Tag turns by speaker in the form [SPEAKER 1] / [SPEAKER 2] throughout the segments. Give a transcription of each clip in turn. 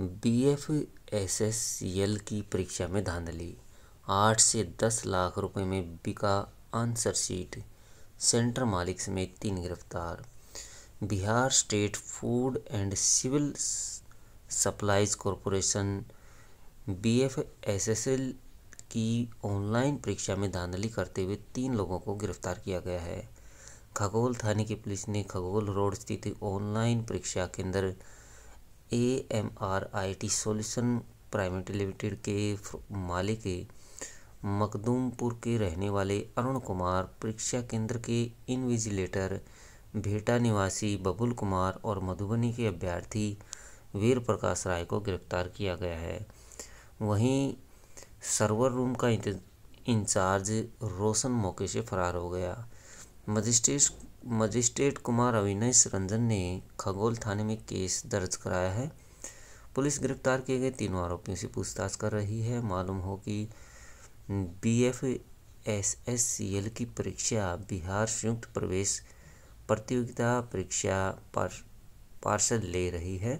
[SPEAKER 1] B F S S L की परीक्षा में धांधली आठ से दस लाख रुपए में बिका आंसर शीट सेंटर मालिक समेत तीन गिरफ्तार Bihar state food and civil supplies corporation B F S S L की ऑनलाइन परीक्षा में धांधली करते हुए तीन लोगों को गिरफ्तार किया गया है खगोल थाने की पुलिस ने खगोल रोड स्थित ऑनलाइन परीक्षा केंद्र A M R I T solution private limited के मालिक मकदूमपुर मखदूमपुर के रहने वाले अरुण कुमार परीक्षा केंद्र के इनविजिलेटर भेटा निवासी बबुल कुमार और मधुबनी के अभ्यर्थी वीर प्रकाश राय को गिरफ्तार किया गया है वहीं सर्वर रूम का इंचार्ज रोशन मौके से फरार हो गया मजिस्ट्रेट मजिस्ट्रेट कुमार अविनेश रंजन ने खगोल थाने में केस दर्ज कराया है पुलिस गिरफ्तार किए गए तीनों आरोपियों से पूछताछ कर रही है मालूम हो कि B F S S C L की परीक्षा बिहार संयुक्त प्रवेश प्रतियोगिता परीक्षा पार, पार्सल ले रही है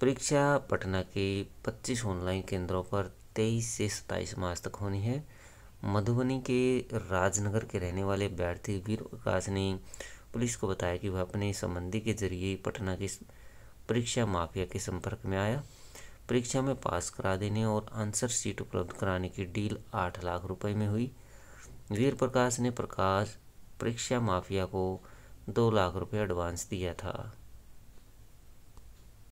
[SPEAKER 1] परीक्षा पटना के 25 ऑनलाइन केंद्रों पर 23 से 27 मार्च तक होनी है मधुबनी के राजनगर के रहने वाले अभ्यर्थी वीर प्रकाश ने पुलिस को बताया कि वह अपने संबंधी के जरिए पटना के परीक्षा माफिया के संपर्क में आया परीक्षा में पास करा देने और आंसर सीट उपलब्ध कराने की डील आठ लाख रुपए में हुई वीर प्रकाश ने प्रकाश परीक्षा माफिया को दो लाख रुपए एडवांस दिया था